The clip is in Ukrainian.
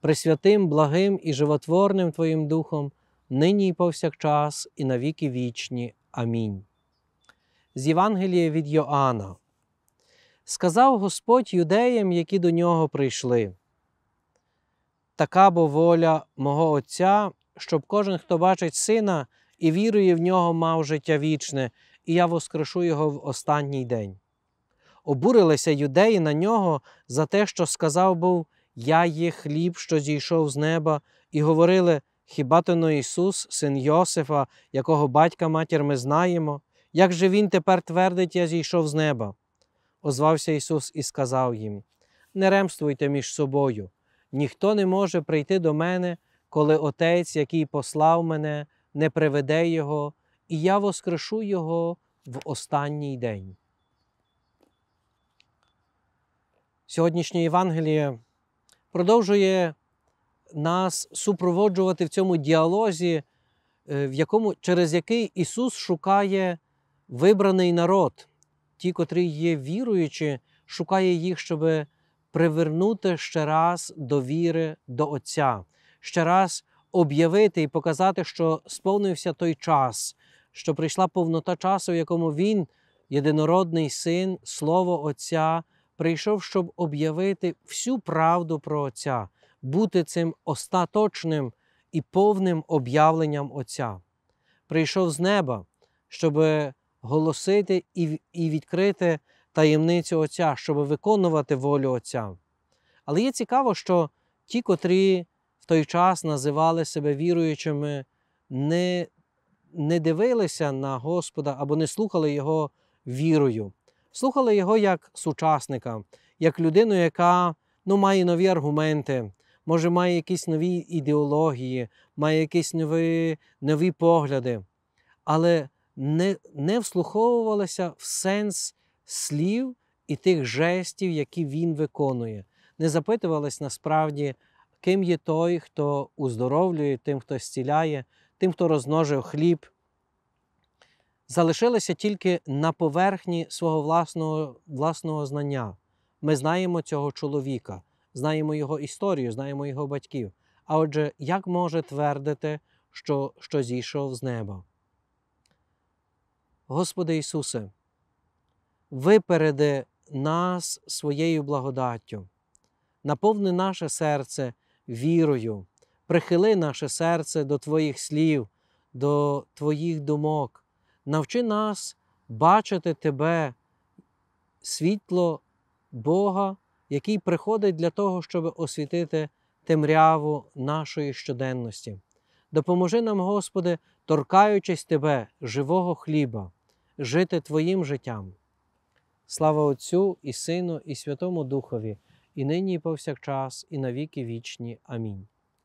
пресвятим, благим і животворним Твоїм Духом, нині і повсякчас, і навіки вічні. Амінь. З Євангелія від Йоанна. Сказав Господь юдеям, які до нього прийшли. Така бо воля мого Отця, щоб кожен, хто бачить сина і вірує в нього, мав життя вічне, і я воскрешу його в останній день. Обурилися юдеї на нього за те, що сказав був я є хліб, що зійшов з неба, і говорили: Хіба то не Ісус, син Йосифа, якого батька матір ми знаємо? Як же Він тепер твердить, я зійшов з неба? Озвався Ісус і сказав їм: Не ремствуйте між собою, ніхто не може прийти до мене, коли Отець, який послав мене, не приведе Його, і я воскрешу Його в останній день. Сьогоднішнє Євангеліє продовжує нас супроводжувати в цьому діалозі, е, в якому, через який Ісус шукає вибраний народ, ті, котрі є віруючі, шукає їх, щоб привернути ще раз до віри до Отця, ще раз об'явити і показати, що сповнився той час, що прийшла повнота часу, в якому Він, єдинородний син, Слово Отця прийшов, щоб об'явити всю правду про Отця, бути цим остаточним і повним об'явленням Отця. Прийшов з неба, щоб голосити і відкрити таємницю Отця, щоб виконувати волю Отця. Але є цікаво, що ті, котрі в той час називали себе віруючими, не не дивилися на Господа або не слухали Його вірою слухали його як сучасника, як людину, яка ну, має нові аргументи, може має якісь нові ідеології, має якісь нові нові погляди, але не, не вслуховувалася в сенс слів і тих жестів, які він виконує. Не запитувалась насправді, ким є той, хто уздоровлює, тим, хто зціляє, тим, хто розмножив хліб залишилися тільки на поверхні свого власного, власного знання. Ми знаємо цього чоловіка, знаємо його історію, знаємо його батьків. А отже, як може твердити, що, що зійшов з неба? Господи Ісусе, випереди нас своєю благодаттю, наповни наше серце вірою, прихили наше серце до Твоїх слів, до Твоїх думок, навчи нас бачити Тебе, світло Бога, який приходить для того, щоб освітити темряву нашої щоденності. Допоможи нам, Господи, торкаючись Тебе, живого хліба, жити Твоїм життям. Слава Отцю і Сину, і Святому Духові, і нині, і повсякчас, і навіки вічні. Амінь.